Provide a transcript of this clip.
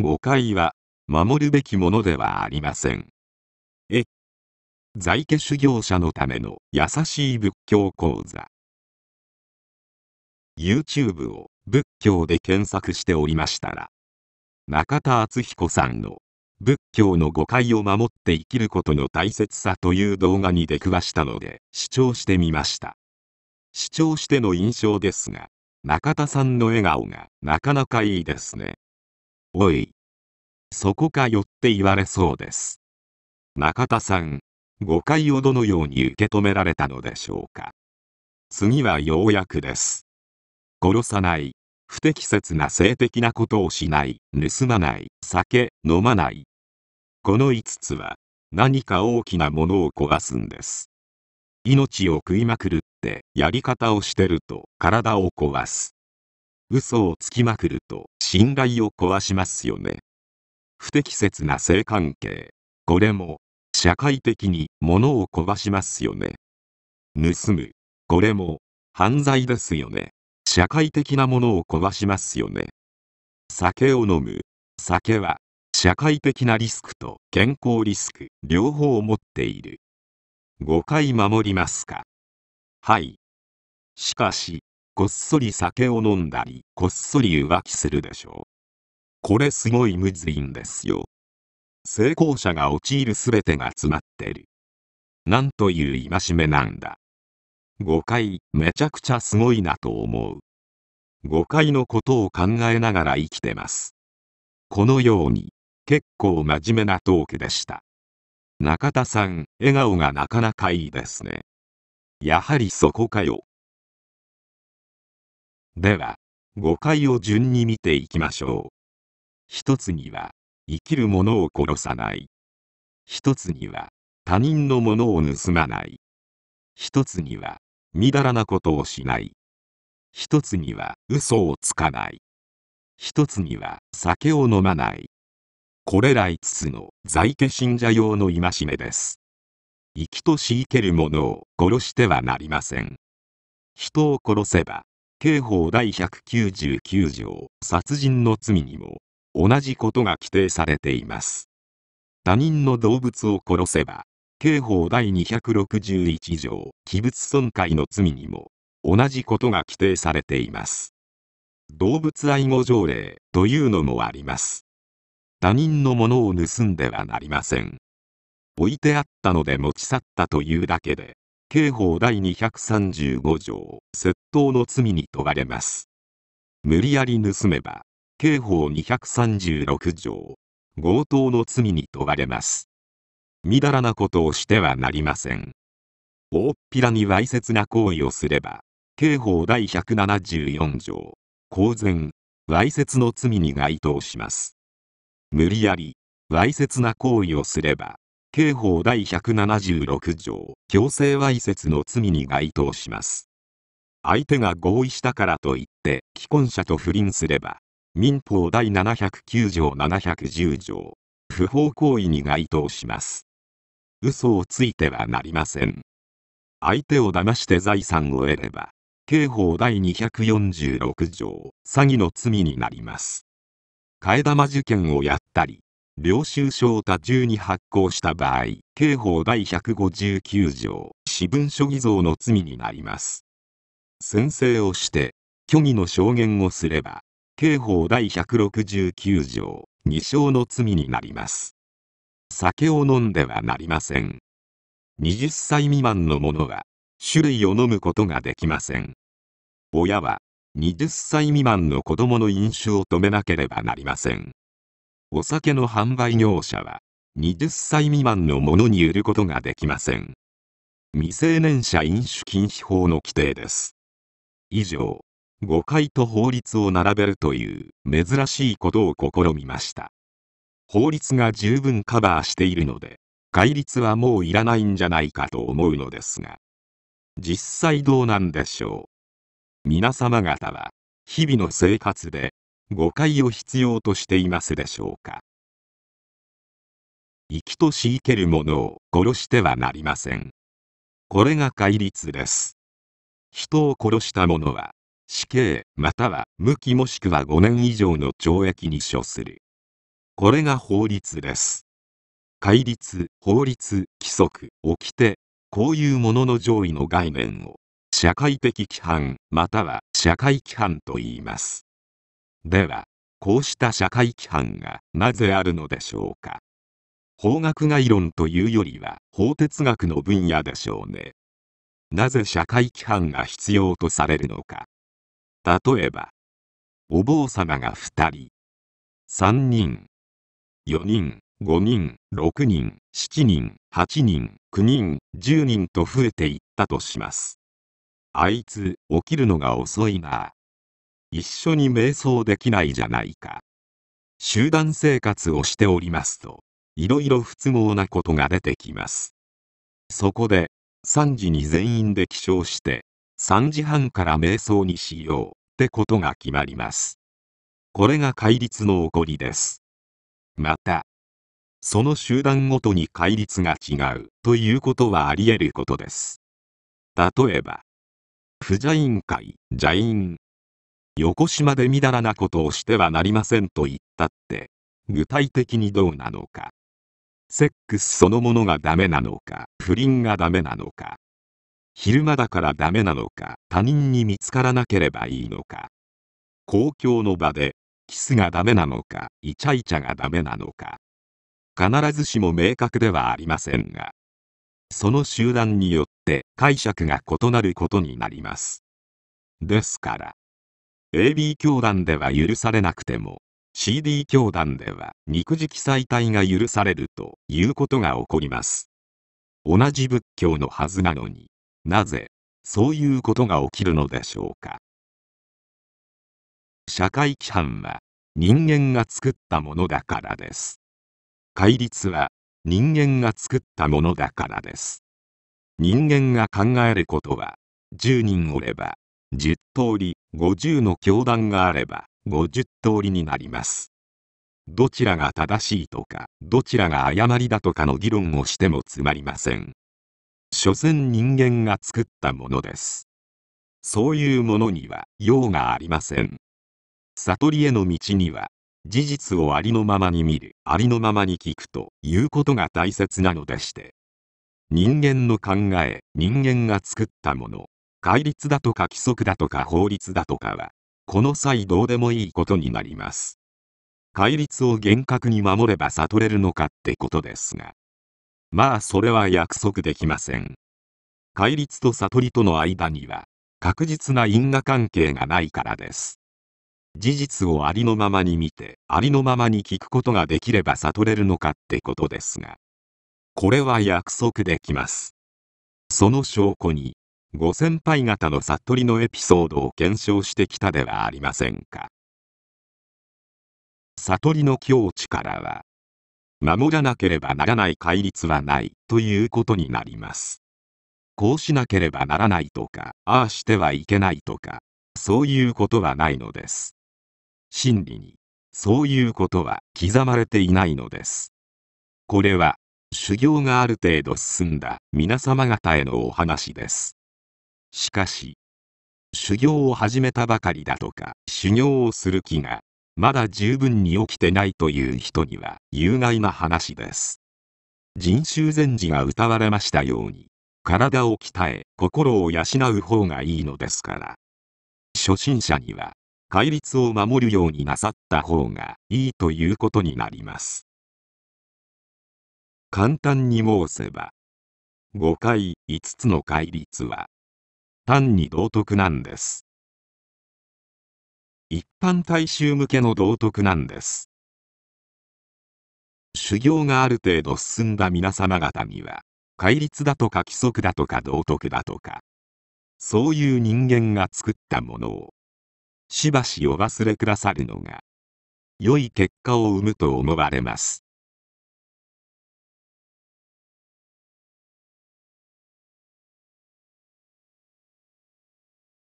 誤解は、守るべきものではありません。え在家修行者のための優しい仏教講座。YouTube を仏教で検索しておりましたら、中田敦彦さんの仏教の誤解を守って生きることの大切さという動画に出くわしたので視聴してみました。視聴しての印象ですが、中田さんの笑顔がなかなかいいですね。おい。そこかよって言われそうです。中田さん、誤解をどのように受け止められたのでしょうか。次はようやくです。殺さない、不適切な性的なことをしない、盗まない、酒、飲まない。この5つは、何か大きなものを壊すんです。命を食いまくるってやり方をしてると体を壊す。嘘をつきまくると信頼を壊しますよね。不適切な性関係。これも、社会的に物を壊しますよね。盗む。これも、犯罪ですよね。社会的なものを壊しますよね。酒を飲む。酒は、社会的なリスクと健康リスク、両方を持っている。5回守りますかはい。しかし、こっそり酒を飲んだり、こっそり浮気するでしょう。これすごいむずいんですよ。成功者が陥る全てが詰まってる。なんという戒めなんだ。誤解、めちゃくちゃすごいなと思う。誤解のことを考えながら生きてます。このように、結構真面目なトークでした。中田さん、笑顔がなかなかいいですね。やはりそこかよ。では誤解を順に見ていきましょう一つには生きる者を殺さない一つには他人のものを盗まない一つにはみだらなことをしない一つには嘘をつかない一つには酒を飲まないこれら5つの在家信者用の戒めです生きとし生ける者を殺してはなりません人を殺せば刑法第199条殺人の罪にも同じことが規定されています。他人の動物を殺せば、刑法第261条器物損壊の罪にも同じことが規定されています。動物愛護条例というのもあります。他人のものを盗んではなりません。置いてあったので持ち去ったというだけで、刑法第235条窃盗の罪に問われます無理やり盗めば刑法236条強盗の罪に問われますみだらなことをしてはなりません大っぴらにわいせつな行為をすれば刑法第174条公然わいせつの罪に該当します無理やりわいせつな行為をすれば刑法第176条強制わいせつの罪に該当します相手が合意したからといって既婚者と不倫すれば民法第709条710条不法行為に該当します嘘をついてはなりません相手を騙して財産を得れば刑法第246条詐欺の罪になります替え玉受験をやったり領収書を多重に発行した場合、刑法第159条、私文書偽造の罪になります。宣誓をして、虚偽の証言をすれば、刑法第169条、2章の罪になります。酒を飲んではなりません。20歳未満の者は、種類を飲むことができません。親は、20歳未満の子供の飲酒を止めなければなりません。お酒の販売業者は20歳未満のものに売ることができません未成年者飲酒禁止法の規定です以上誤解と法律を並べるという珍しいことを試みました法律が十分カバーしているので戒律はもういらないんじゃないかと思うのですが実際どうなんでしょう皆様方は日々の生活で誤解を必要としていますでしょうか生きとし生けるものを殺してはなりませんこれが戒律です人を殺した者は死刑または無期もしくは5年以上の懲役に処するこれが法律です戒律法律規則掟こういうものの上位の概念を社会的規範または社会規範と言いますではこうした社会規範がなぜあるのでしょうか法学概論というよりは法哲学の分野でしょうねなぜ社会規範が必要とされるのか例えばお坊様が2人3人4人5人6人7人8人9人10人と増えていったとしますあいつ起きるのが遅いな一緒に瞑想できないじゃないか。集団生活をしておりますと、いろいろ不都合なことが出てきます。そこで、3時に全員で起床して、3時半から瞑想にしようってことが決まります。これが戒律の起こりです。また、その集団ごとに戒律が違うということはあり得ることです。例えば、不邪院会、邪院、横島でみだらなことをしてはなりませんと言ったって、具体的にどうなのか。セックスそのものがダメなのか、不倫がダメなのか。昼間だからダメなのか、他人に見つからなければいいのか。公共の場で、キスがダメなのか、イチャイチャがダメなのか。必ずしも明確ではありませんが、その集団によって解釈が異なることになります。ですから、AB 教団では許されなくても CD 教団では肉食祭体が許されるということが起こります同じ仏教のはずなのになぜそういうことが起きるのでしょうか社会規範は人間が作ったものだからです戒律は人間が作ったものだからです人間が考えることは10人おれば10通り50の教団があれば50通りになります。どちらが正しいとかどちらが誤りだとかの議論をしてもつまりません。所詮人間が作ったものです。そういうものには用がありません。悟りへの道には事実をありのままに見るありのままに聞くということが大切なのでして人間の考え人間が作ったもの戒律だとか規則だとか法律だとかは、この際どうでもいいことになります。戒律を厳格に守れば悟れるのかってことですが。まあそれは約束できません。戒律と悟りとの間には、確実な因果関係がないからです。事実をありのままに見て、ありのままに聞くことができれば悟れるのかってことですが。これは約束できます。その証拠に、ご先輩方の悟りのエピソードを検証してきたではありませんか。悟りの境地からは、守らなければならない戒律はないということになります。こうしなければならないとか、ああしてはいけないとか、そういうことはないのです。真理に、そういうことは刻まれていないのです。これは、修行がある程度進んだ皆様方へのお話です。しかし、修行を始めたばかりだとか、修行をする気が、まだ十分に起きてないという人には、有害な話です。人修禅師が歌われましたように、体を鍛え、心を養う方がいいのですから。初心者には、戒律を守るようになさった方がいいということになります。簡単に申せば、5回5つの戒律は、単に道徳なんです。一般大衆向けの道徳なんです。修行がある程度進んだ皆様方には、戒律だとか規則だとか道徳だとか、そういう人間が作ったものを、しばしお忘れくださるのが、良い結果を生むと思われます。